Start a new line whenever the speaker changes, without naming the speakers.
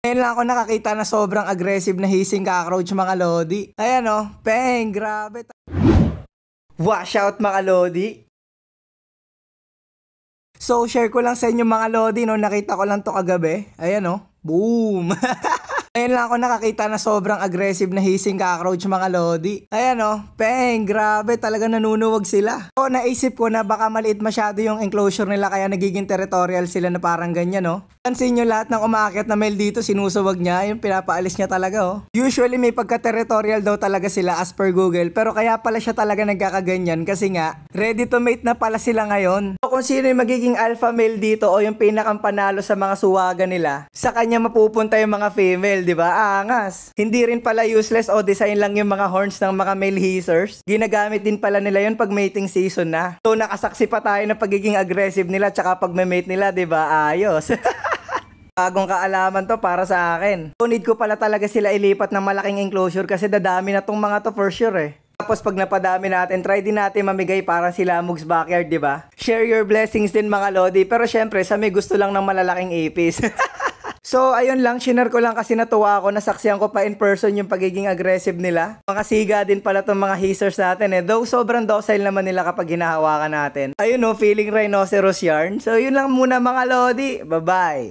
Ngayon lang ako nakakita na sobrang aggressive na hissing cockroach mga lodi. Ayan o, oh. peng, grabe. Wash out mga lodi. So share ko lang sa inyo mga lodi no, nakita ko lang to kagabi. Ayan o, oh. boom. Ngayon lang ako nakakita na sobrang aggressive na hissing cockroach mga lodi. Ayan o, oh. peng, grabe talaga nanunuwag sila. So oh, naisip ko na baka maliit masyado yung enclosure nila kaya nagiging territorial sila na parang ganyan o. Oh. Pansin nyo lahat ng umakit na male dito sinusuwag niya, yung pinapaalis niya talaga o. Oh. Usually may pagka-territorial daw talaga sila as per Google pero kaya pala siya talaga nagkakaganyan kasi nga ready to mate na pala sila ngayon. So kung sino yung magiging alpha male dito o yung pinakang sa mga suwaga nila, sa kanya mapupunta yung mga female Well, di ba? Angas. Hindi rin pala useless o design lang yung mga horns ng mga male hazers. Ginagamit din pala nila yun pag mating season na. So, nakasaksi pa tayo na pagiging aggressive nila tsaka pag may mate nila, di ba? Ayos. Bagong kaalaman to para sa akin. So need ko pala talaga sila ilipat ng malaking enclosure kasi dadami na tong mga to for sure eh. Tapos pag napadami natin, try din natin mamigay para sila Mugs Backyard, di ba? Share your blessings din mga Lodi, pero syempre sa may gusto lang ng malalaking apis. So, ayun lang, shinar ko lang kasi natuwa ako, nasaksihan ko pa in person yung pagiging aggressive nila. Mga siga din pala tong mga hazers natin eh, though sobrang docile naman nila kapag hinahawakan natin. Ayun no, oh, feeling rhinoceros yarn. So, yun lang muna mga lodi. Bye-bye!